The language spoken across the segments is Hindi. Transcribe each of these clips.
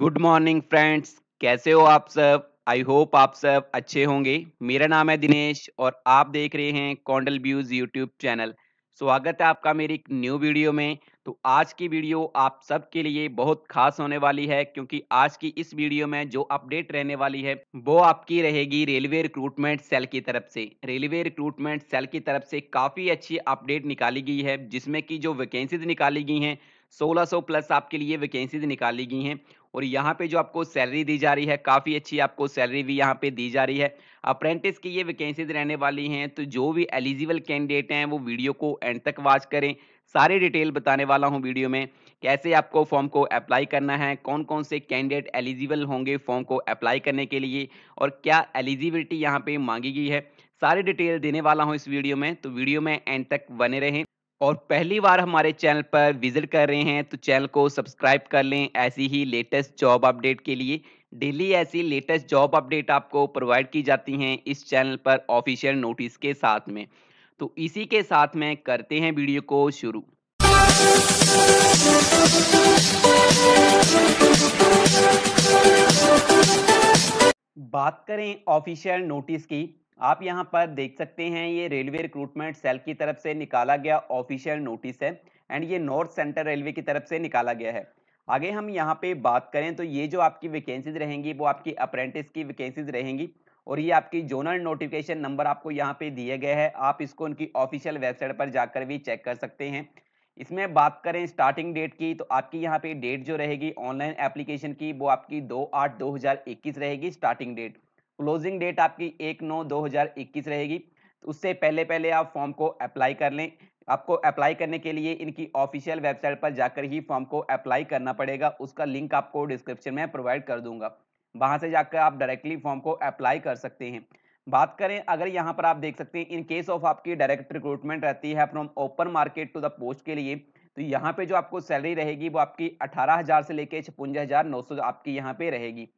गुड मॉर्निंग फ्रेंड्स कैसे हो आप सब आई होप आप सब अच्छे होंगे मेरा नाम है दिनेश और आप देख रहे हैं कॉन्डल व्यूज यूट्यूब चैनल स्वागत है आपका मेरी एक न्यू वीडियो में तो आज की वीडियो आप सबके लिए बहुत खास होने वाली है क्योंकि आज की इस वीडियो में जो अपडेट रहने वाली है वो आपकी रहेगी रेलवे रिक्रूटमेंट सेल की तरफ से रेलवे रिक्रूटमेंट सेल की तरफ से काफ़ी अच्छी अपडेट निकाली गई है जिसमें की जो वैकेंसीज निकाली गई हैं 1600 प्लस आपके लिए वैकेंसीज निकाली गई हैं और यहाँ पे जो आपको सैलरी दी जा रही है काफ़ी अच्छी आपको सैलरी भी यहाँ पे दी जा रही है अप्रेंटिस की ये वैकेंसीज रहने वाली हैं तो जो भी एलिजिबल कैंडिडेट हैं वो वीडियो को एंड तक वॉच करें सारे डिटेल बताने वाला हूँ वीडियो में कैसे आपको फॉर्म को अप्लाई करना है कौन कौन से कैंडिडेट एलिजिबल होंगे फॉर्म को अप्लाई करने के लिए और क्या एलिजिबिलिटी यहाँ पे मांगी गई है सारी डिटेल देने वाला हूँ इस वीडियो में तो वीडियो में एंड तक बने रहें और पहली बार हमारे चैनल पर विजिट कर रहे हैं तो चैनल को सब्सक्राइब कर लें ऐसी ही लेटेस्ट जॉब अपडेट के लिए डेली ऐसी लेटेस्ट जॉब अपडेट आपको प्रोवाइड की जाती हैं इस चैनल पर ऑफिशियल नोटिस के साथ में तो इसी के साथ में करते हैं वीडियो को शुरू बात करें ऑफिशियल नोटिस की आप यहाँ पर देख सकते हैं ये रेलवे रिक्रूटमेंट सेल की तरफ से निकाला गया ऑफिशियल नोटिस है एंड ये नॉर्थ सेंट्रल रेलवे की तरफ से निकाला गया है आगे हम यहाँ पे बात करें तो ये जो आपकी वैकेंसीज रहेंगी वो आपकी अप्रेंटिस की वैकेंसीज रहेंगी और ये आपकी जोनल नोटिफिकेशन नंबर आपको यहाँ पे दिए गए हैं आप इसको उनकी ऑफिशियल वेबसाइट पर जाकर भी चेक कर सकते हैं इसमें बात करें स्टार्टिंग डेट की तो आपकी यहाँ पे डेट जो रहेगी ऑनलाइन एप्लीकेशन की वो आपकी दो आठ दो हज़ार इक्कीस रहेगी स्टार्टिंग डेट क्लोजिंग डेट आपकी एक नौ दो हज़ार इक्कीस रहेगी तो उससे पहले पहले आप फॉर्म को अप्लाई कर लें आपको अप्लाई करने के लिए इनकी ऑफिशियल वेबसाइट पर जाकर ही फॉर्म को अप्लाई करना पड़ेगा उसका लिंक आपको डिस्क्रिप्शन में प्रोवाइड कर दूंगा वहां से जाकर आप डायरेक्टली फॉर्म को अप्लाई कर सकते हैं बात करें अगर यहाँ पर आप देख सकते हैं इन केस ऑफ आपकी डायरेक्ट रिक्रूटमेंट रहती है from open market to the post के लिए तो यहाँ पे जो आपको सैलरी रहेगी वो आपकी अठारह हज़ार से लेके छपुंजा हज़ार नौ सौ आपकी यहाँ पे रहेगी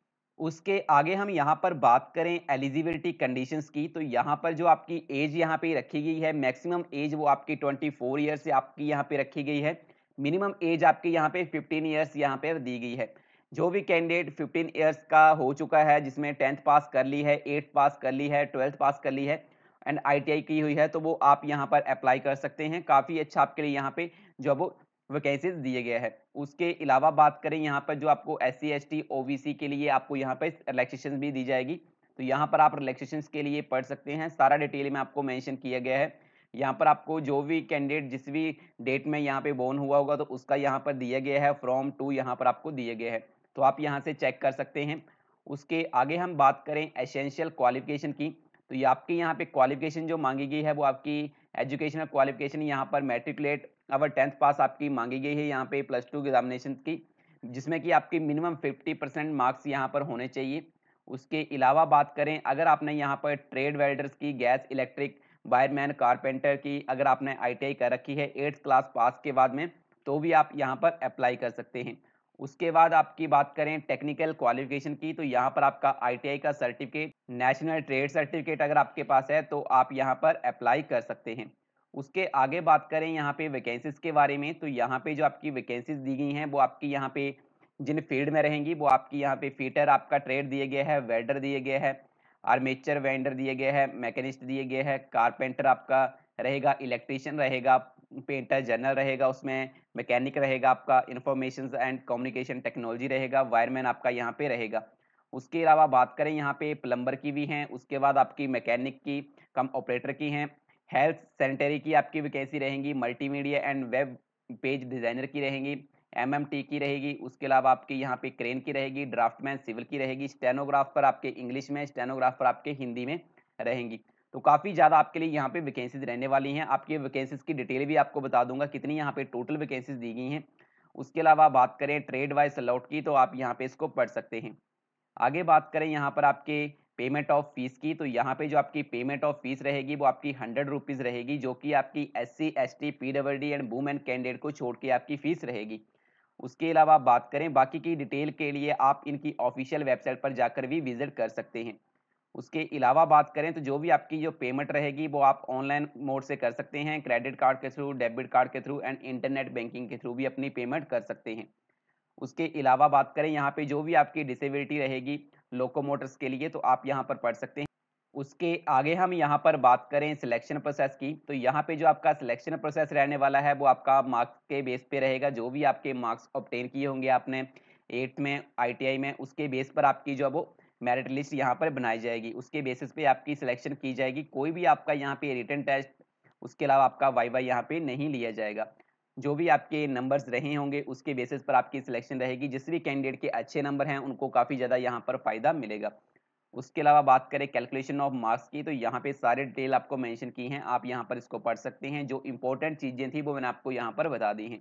उसके आगे हम यहाँ पर बात करें एलिजिबिलिटी कंडीशंस की तो यहाँ पर जो आपकी एज यहाँ पे रखी गई है मैक्सिमम एज वो आपकी 24 फोर ईयर्स से आपकी यहाँ पे रखी गई है मिनिमम एज आपकी यहाँ पे 15 ईयर्स यहाँ पे दी गई है जो भी कैंडिडेट 15 ईयर्स का हो चुका है जिसमें टेंथ पास कर ली है एट्थ पास कर ली है ट्वेल्थ पास कर ली है एंड आई की हुई है तो वो आप यहाँ पर अप्लाई कर सकते हैं काफ़ी अच्छा आपके लिए यहाँ पे जो वो वैकेंसीज दिए गए हैं उसके अलावा बात करें यहाँ पर जो आपको S C S T O B C के लिए आपको यहाँ पर रिलैक्सेशन भी दी जाएगी तो यहाँ पर आप रिलैक्सेशन के लिए पढ़ सकते हैं सारा डिटेल में आपको मैंशन किया गया है यहाँ पर आपको जो भी कैंडिडेट जिस भी डेट में यहाँ पे बोर्न हुआ होगा तो उसका यहाँ पर दिया गया है फ्रॉम टू यहाँ पर आपको दिया गया है तो आप यहाँ से चेक कर सकते हैं उसके आगे हम बात करें एसेंशियल क्वालिफिकेशन की तो ये आपके यहाँ पे क्वालिफिकेशन जो मांगी गई है वो आपकी एजुकेशनल क्वालिफिकेशन यहाँ पर मेट्रिकुलेट अवर टेंथ पास आपकी मांगी गई है यहाँ पे प्लस टू एग्जामिनेशन की जिसमें कि आपकी मिनिमम फिफ्टी परसेंट मार्क्स यहाँ पर होने चाहिए उसके अलावा बात करें अगर आपने यहाँ पर ट्रेड वेल्डर्स की गैस इलेक्ट्रिक वायरमैन कारपेंटर की अगर आपने आई कर रखी है एट्थ क्लास पास के बाद में तो भी आप यहाँ पर अप्लाई कर सकते हैं उसके बाद आपकी बात करें टेक्निकल क्वालिफिकेशन की तो यहाँ पर आपका आईटीआई का सर्टिफिकेट नेशनल ट्रेड सर्टिफिकेट अगर आपके पास है तो आप यहाँ पर अप्लाई कर सकते हैं उसके आगे बात करें यहाँ पे वैकेंसीज के बारे में तो यहाँ पे जो आपकी वैकेंसीज दी गई हैं वो आपकी यहाँ पे जिन फील्ड में रहेंगी वो आपकी यहाँ पे फीटर आपका ट्रेड दिए गए है वेल्डर दिए गए है आर्मेचर वेंडर दिए गए है मैकेनिस्ट दिए गए है कारपेंटर आपका रहेगा इलेक्ट्रीशियन रहेगा पेंटर जनरल रहेगा उसमें मैकेनिक रहेगा आपका इंफॉर्मेशन एंड कम्युनिकेशन टेक्नोलॉजी रहेगा वायरमैन आपका यहाँ पे रहेगा उसके अलावा बात करें यहाँ पे प्लम्बर की भी हैं उसके बाद आपकी मैकेनिक की कम ऑपरेटर की हैं हेल्थ सेनेटरी की आपकी वैकेंसी रहेंगी multimedia and web page designer की रहेंगी एमएमटी की रहेगी उसके अलावा आपकी यहाँ पे क्रेन की रहेगी ड्राफ्टमैन सिविल की रहेगी स्टेनोग्राफ पर आपके इंग्लिश में स्टेनोग्राफ पर आपके हिंदी में रहेंगी तो काफ़ी ज़्यादा आपके लिए यहाँ पे वैकेंसीज रहने वाली हैं आपकी वैकेंसीज की डिटेल भी आपको बता दूंगा कितनी यहाँ पे टोटल वैकेंसीज दी गई हैं उसके अलावा बात करें ट्रेड वाइज अलॉट की तो आप यहाँ पे इसको पढ़ सकते हैं आगे बात करें यहाँ पर आपके पेमेंट ऑफ फीस की तो यहाँ पे जो आपकी पेमेंट ऑफ फीस रहेगी वो आपकी हंड्रेड रुपीज़ रहेगी जो कि आपकी S C S T P W D and women candidate को छोड़ के आपकी फ़ीस रहेगी उसके अलावा बात करें बाकी की डिटेल के लिए आप इनकी ऑफिशियल वेबसाइट पर जाकर भी विजिट कर सकते हैं उसके अलावा बात करें तो जो भी आपकी जो पेमेंट रहेगी वो आप ऑनलाइन मोड से कर सकते हैं क्रेडिट कार्ड के थ्रू डेबिट कार्ड के थ्रू एंड इंटरनेट बैंकिंग के थ्रू भी अपनी पेमेंट कर सकते हैं उसके अलावा बात करें यहाँ पे जो भी आपकी डिसेबिलिटी रहेगी लोकोमोटर्स के लिए तो आप यहाँ पर पढ़ सकते हैं उसके आगे हम यहाँ पर बात करें सिलेक्शन प्रोसेस की तो यहाँ पे जो आपका सिलेक्शन प्रोसेस रहने वाला है वो आपका मार्क्स के बेस पे रहेगा जो भी आपके मार्क्स ऑप्टेन किए होंगे आपने एट्थ में आईटीआई में उसके बेस पर आपकी जो वो मेरिट लिस्ट यहाँ पर बनाई जाएगी उसके बेसिस पे आपकी सिलेक्शन की जाएगी कोई भी आपका यहाँ पे रिटर्न टेस्ट उसके अलावा आपका वाई वाई यहाँ पे नहीं लिया जाएगा जो भी आपके नंबर्स रहे होंगे उसके बेसिस पर आपकी सिलेक्शन रहेगी जिस भी कैंडिडेट के अच्छे नंबर हैं उनको काफ़ी ज़्यादा यहाँ पर फ़ायदा मिलेगा उसके अलावा बात करें कैलकुलेशन ऑफ मार्क्स की तो यहाँ पे सारे डिटेल आपको मेंशन की हैं आप यहाँ पर इसको पढ़ सकते हैं जो इंपॉर्टेंट चीज़ें थी वो मैंने आपको यहाँ पर बता दी हैं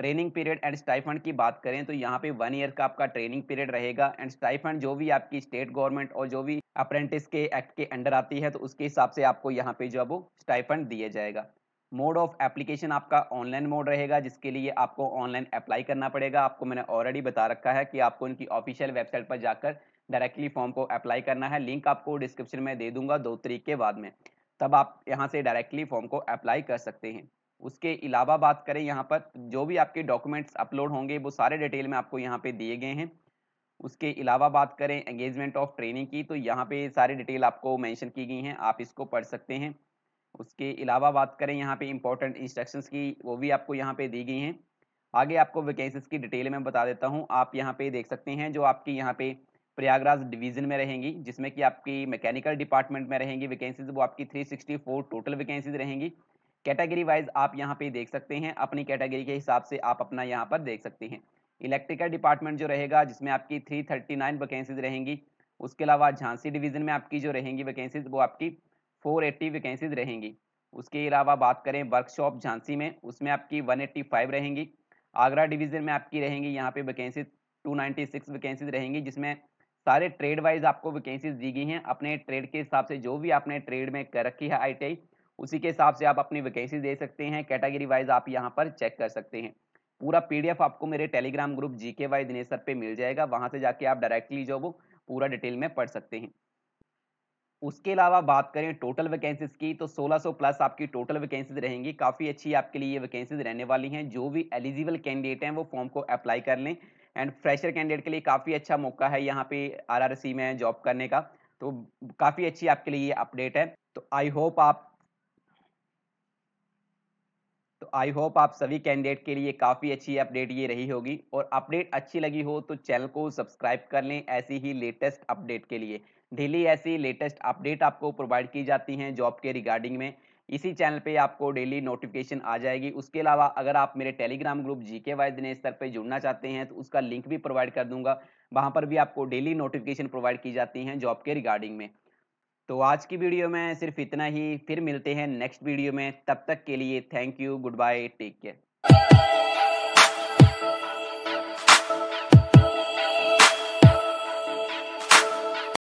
ट्रेनिंग पीरियड एंड स्टाइफंड की बात करें तो यहाँ पे वन ईयर का आपका ट्रेनिंग पीरियड रहेगा एंड स्टाइफंड जो भी आपकी स्टेट गवर्नमेंट और जो भी अप्रेंटिस के एक्ट के अंडर आती है तो उसके हिसाब से आपको यहाँ पे जो है वो स्टाइफंड दिया जाएगा मोड ऑफ एप्लीकेशन आपका ऑनलाइन मोड रहेगा जिसके लिए आपको ऑनलाइन अप्लाई करना पड़ेगा आपको मैंने ऑलरेडी बता रखा है कि आपको इनकी ऑफिशियल वेबसाइट पर जाकर डायरेक्टली फॉर्म को अप्लाई करना है लिंक आपको डिस्क्रिप्शन में दे दूंगा दो तरीक के बाद में तब आप यहाँ से डायरेक्टली फॉर्म को अप्लाई कर सकते हैं उसके अलावा बात करें यहाँ पर जो भी आपके डॉक्यूमेंट्स अपलोड होंगे वो सारे डिटेल में आपको यहाँ पे दिए गए हैं उसके अलावा बात करें एंगेजमेंट ऑफ ट्रेनिंग की तो यहाँ पे सारी डिटेल आपको मेंशन की गई हैं आप इसको पढ़ सकते हैं उसके अलावा बात करें यहाँ पे इंपॉर्टेंट इंस्ट्रक्शंस की वो भी आपको यहाँ पे दी गई हैं आगे आपको वैकेंसीज की डिटेल में बता देता हूँ आप यहाँ पे देख सकते हैं जो आपकी यहाँ पे प्रयागराज डिवीजन में रहेंगी जिसमें कि आपकी मैकेनिकल डिपार्टमेंट में रहेंगी वैकेंसीज वो आपकी थ्री टोटल वैकेंसीज रहेंगी कैटेगरी वाइज आप यहाँ पे देख सकते हैं अपनी कैटेगरी के हिसाब से आप अपना यहाँ पर देख सकते हैं इलेक्ट्रिकल डिपार्टमेंट जो रहेगा जिसमें आपकी थ्री थर्टी नाइन वैकेंसीज रहेंगी उसके अलावा झांसी डिवीजन में आपकी जो रहेंगी वैकेंसीज वो आपकी फोर एट्टी वैकेंसीज रहेंगी उसके अलावा बात करें वर्कशॉप झांसी में उसमें आपकी वन एट्टी फाइव रहेंगी आगरा डिवीजन में आपकी रहेंगी यहाँ पे vacancy two ninety six vacancies रहेंगी जिसमें सारे ट्रेड वाइज आपको वैकेंसीज दी गई हैं अपने ट्रेड के हिसाब से जो भी आपने ट्रेड में कर रखी है आई उसी के हिसाब से आप अपनी वैकेंसी दे सकते हैं कैटेगरी वाइज आप यहाँ पर चेक कर सकते हैं पूरा पीडीएफ आपको मेरे टेलीग्राम ग्रुप जी के वाई दिनेश पर पे मिल जाएगा वहाँ से जाके आप डायरेक्टली जो वो पूरा डिटेल में पढ़ सकते हैं उसके अलावा बात करें टोटल वैकेंसीज की तो 1600 प्लस आपकी टोटल वैकेंसीज रहेंगी काफ़ी अच्छी आपके लिए ये वैकेंसीज रहने वाली हैं जो भी एलिजिबल कैंडिडेट हैं वो फॉर्म को अप्लाई कर लें एंड फ्रेशर कैंडिडेट के लिए काफ़ी अच्छा मौका है यहाँ पे आरआरसी में जॉब करने का तो काफ़ी अच्छी आपके लिए ये अपडेट है तो आई होप आप तो आई होप आप सभी कैंडिडेट के लिए काफ़ी अच्छी अपडेट ये रही होगी और अपडेट अच्छी लगी हो तो चैनल को सब्सक्राइब कर लें ऐसी ही लेटेस्ट अपडेट के लिए डेली ऐसी लेटेस्ट अपडेट आपको प्रोवाइड की जाती हैं जॉब के रिगार्डिंग में इसी चैनल पे आपको डेली नोटिफिकेशन आ जाएगी उसके अलावा अगर आप मेरे टेलीग्राम ग्रुप जी के वाई दिनेश सर पर जुड़ना चाहते हैं तो उसका लिंक भी प्रोवाइड कर दूंगा वहाँ पर भी आपको डेली नोटिफिकेशन प्रोवाइड की जाती हैं जॉब के रिगार्डिंग में तो आज की वीडियो में सिर्फ इतना ही फिर मिलते हैं नेक्स्ट वीडियो में तब तक के लिए thank you goodbye take care